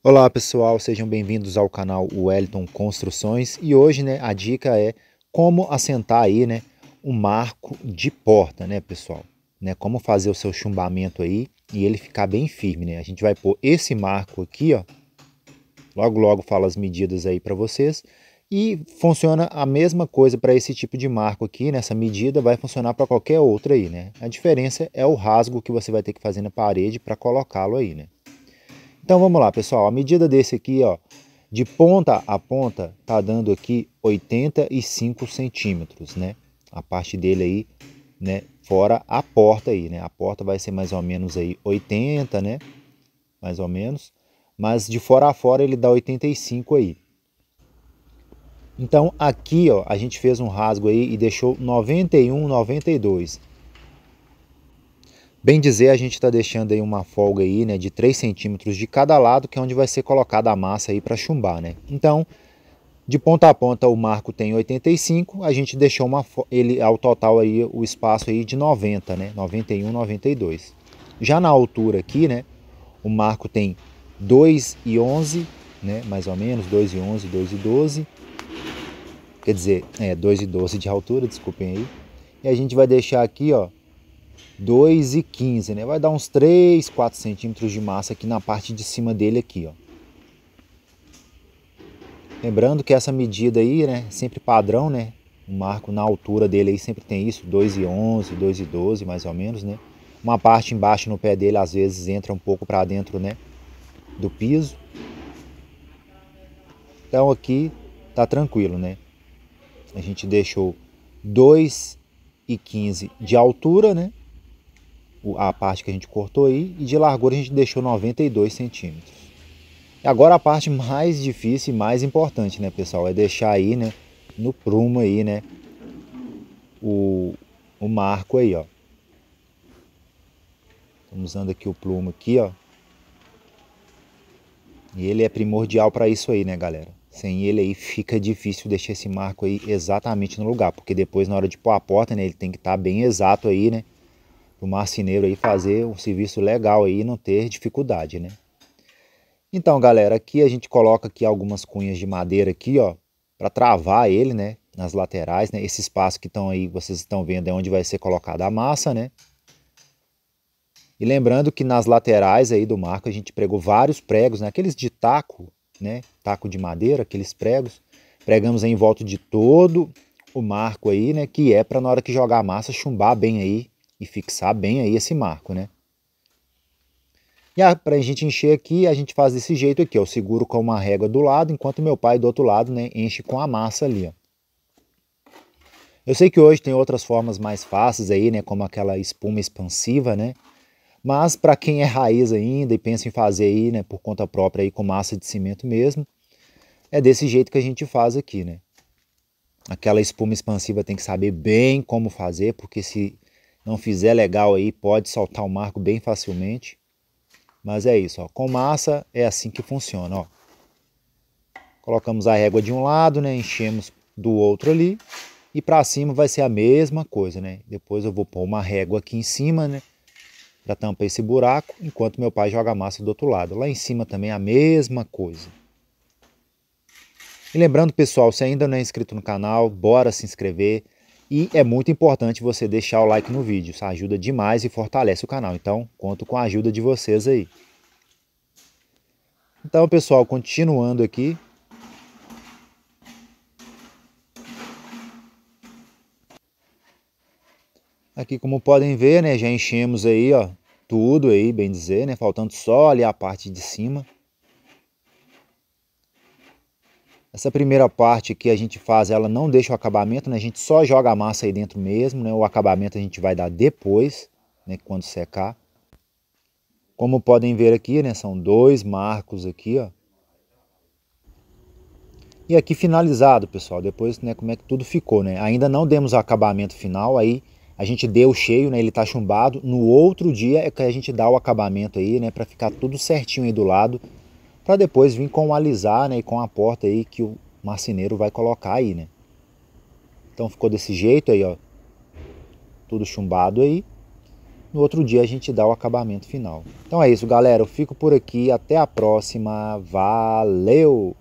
Olá pessoal, sejam bem-vindos ao canal Wellington Construções e hoje né, a dica é como assentar aí né, um marco de porta, né pessoal? Né, como fazer o seu chumbamento aí e ele ficar bem firme, né? A gente vai pôr esse marco aqui, ó. Logo, logo falo as medidas aí para vocês. E funciona a mesma coisa para esse tipo de marco aqui, nessa né? medida vai funcionar para qualquer outra aí, né? A diferença é o rasgo que você vai ter que fazer na parede para colocá-lo aí, né? Então vamos lá, pessoal. A medida desse aqui, ó, de ponta a ponta, tá dando aqui 85 centímetros, né? A parte dele aí, né? Fora a porta aí, né? A porta vai ser mais ou menos aí 80, né? Mais ou menos. Mas de fora a fora ele dá 85 aí. Então aqui, ó, a gente fez um rasgo aí e deixou 91, 92. Bem dizer, a gente está deixando aí uma folga aí, né, de 3 centímetros de cada lado, que é onde vai ser colocada a massa aí para chumbar, né? Então, de ponta a ponta o marco tem 85, a gente deixou uma, ele ao total aí o espaço aí de 90, né? 91, 92. Já na altura aqui, né, o marco tem 2 e 11, né, mais ou menos 2 e 11, 2 e 12. Quer dizer, é 2 e 12 de altura, desculpem aí. E a gente vai deixar aqui, ó, 2 e 15, né? Vai dar uns 3, 4 centímetros de massa aqui na parte de cima dele aqui, ó. Lembrando que essa medida aí, né, sempre padrão, né? O marco na altura dele aí sempre tem isso, 2 e 11, 2 e 12, mais ou menos, né? Uma parte embaixo no pé dele às vezes entra um pouco para dentro, né, do piso. Então aqui tá tranquilo, né? A gente deixou 2 e 15 de altura, né? a parte que a gente cortou aí, e de largura a gente deixou 92 centímetros. e Agora a parte mais difícil e mais importante, né, pessoal, é deixar aí, né, no prumo aí, né, o, o marco aí, ó. Estamos usando aqui o plumo aqui, ó. E ele é primordial para isso aí, né, galera? Sem ele aí fica difícil deixar esse marco aí exatamente no lugar, porque depois na hora de pôr a porta, né, ele tem que estar tá bem exato aí, né? o marceneiro aí fazer um serviço legal aí e não ter dificuldade, né? Então, galera, aqui a gente coloca aqui algumas cunhas de madeira aqui, ó, para travar ele, né, nas laterais, né? Esse espaço que estão aí, vocês estão vendo é onde vai ser colocada a massa, né? E lembrando que nas laterais aí do marco a gente pregou vários pregos, né? Aqueles de taco, né? Taco de madeira, aqueles pregos. Pregamos aí em volta de todo o marco aí, né? Que é para na hora que jogar a massa chumbar bem aí e fixar bem aí esse marco, né? E ah, para a gente encher aqui, a gente faz desse jeito aqui, ó, eu seguro com uma régua do lado, enquanto meu pai do outro lado né, enche com a massa ali. Ó. Eu sei que hoje tem outras formas mais fáceis aí, né, como aquela espuma expansiva, né? Mas para quem é raiz ainda e pensa em fazer aí, né, por conta própria aí com massa de cimento mesmo, é desse jeito que a gente faz aqui, né? Aquela espuma expansiva tem que saber bem como fazer, porque se não fizer legal aí, pode saltar o marco bem facilmente. Mas é isso, ó. com massa é assim que funciona. Ó. Colocamos a régua de um lado, né? enchemos do outro ali. E para cima vai ser a mesma coisa, né? Depois eu vou pôr uma régua aqui em cima, né? Para tampar esse buraco, enquanto meu pai joga a massa do outro lado. Lá em cima também é a mesma coisa. E lembrando, pessoal, se ainda não é inscrito no canal, bora se inscrever. E é muito importante você deixar o like no vídeo, isso ajuda demais e fortalece o canal. Então, conto com a ajuda de vocês aí. Então, pessoal, continuando aqui. Aqui, como podem ver, né, já enchemos aí, ó, tudo aí, bem dizer, né, faltando só ali a parte de cima. Essa primeira parte que a gente faz, ela não deixa o acabamento, né? A gente só joga a massa aí dentro mesmo, né? O acabamento a gente vai dar depois, né? Quando secar. Como podem ver aqui, né? São dois marcos aqui, ó. E aqui finalizado, pessoal. Depois, né? Como é que tudo ficou, né? Ainda não demos o acabamento final, aí a gente deu cheio, né? Ele tá chumbado. No outro dia é que a gente dá o acabamento aí, né? Para ficar tudo certinho aí do lado para depois vir com o alisar né, e com a porta aí que o marceneiro vai colocar aí, né? Então ficou desse jeito aí, ó, tudo chumbado aí. No outro dia a gente dá o acabamento final. Então é isso, galera. Eu fico por aqui. Até a próxima. Valeu!